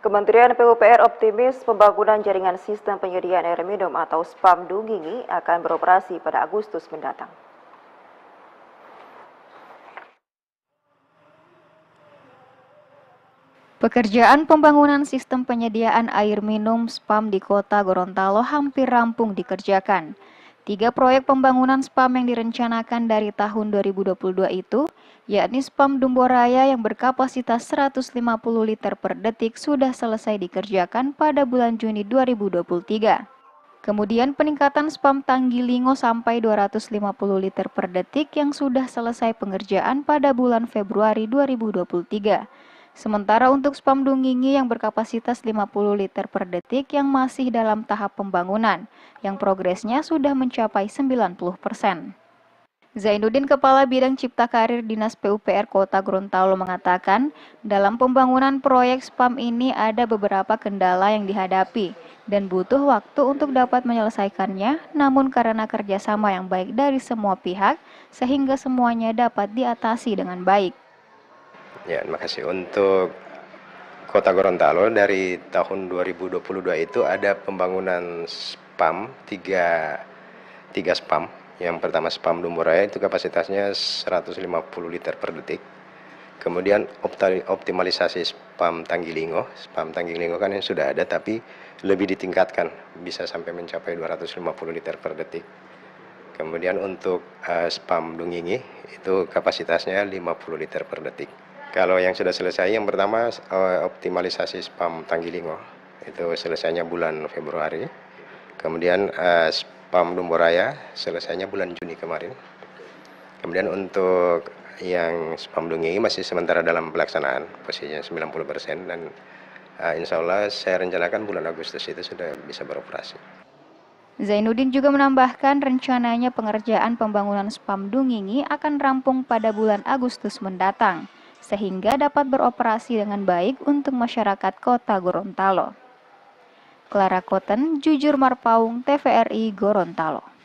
Kementerian PUPR optimis pembangunan jaringan sistem penyediaan air minum atau SPAM Dungingi akan beroperasi pada Agustus mendatang. Pekerjaan pembangunan sistem penyediaan air minum SPAM di kota Gorontalo hampir rampung dikerjakan. Tiga proyek pembangunan spam yang direncanakan dari tahun 2022 itu, yakni spam Dumbo Raya yang berkapasitas 150 liter per detik sudah selesai dikerjakan pada bulan Juni 2023. Kemudian peningkatan spam Tanggi Tanggilingo sampai 250 liter per detik yang sudah selesai pengerjaan pada bulan Februari 2023 Sementara untuk spam Dungingi yang berkapasitas 50 liter per detik yang masih dalam tahap pembangunan, yang progresnya sudah mencapai 90 persen. Zainuddin Kepala Bidang Cipta Karir Dinas PUPR Kota Gorontalo mengatakan, dalam pembangunan proyek spam ini ada beberapa kendala yang dihadapi dan butuh waktu untuk dapat menyelesaikannya, namun karena kerjasama yang baik dari semua pihak, sehingga semuanya dapat diatasi dengan baik. Ya, terima kasih. Untuk Kota Gorontalo dari tahun 2022 itu ada pembangunan spam tiga tiga spam. Yang pertama spam Lumuraya itu kapasitasnya 150 liter per detik. Kemudian optimalisasi spam Tanggilingo. Spam Tanggilingo kan yang sudah ada tapi lebih ditingkatkan, bisa sampai mencapai 250 liter per detik. Kemudian untuk uh, spam Dungingi itu kapasitasnya 50 liter per detik. Kalau yang sudah selesai, yang pertama eh, optimalisasi spam Tanggilingo itu selesainya bulan Februari. Kemudian uh, spam Lumboraya selesainya bulan Juni kemarin. Kemudian untuk yang spam Dungi masih sementara dalam pelaksanaan posisinya 90% dan uh, insya Allah saya rencanakan bulan Agustus itu sudah bisa beroperasi. Zainuddin juga menambahkan rencananya pengerjaan pembangunan spam Dungingi akan rampung pada bulan Agustus mendatang sehingga dapat beroperasi dengan baik untuk masyarakat kota Gorontalo. Clara Cotton, Jujur Marpaung, TVRI Gorontalo.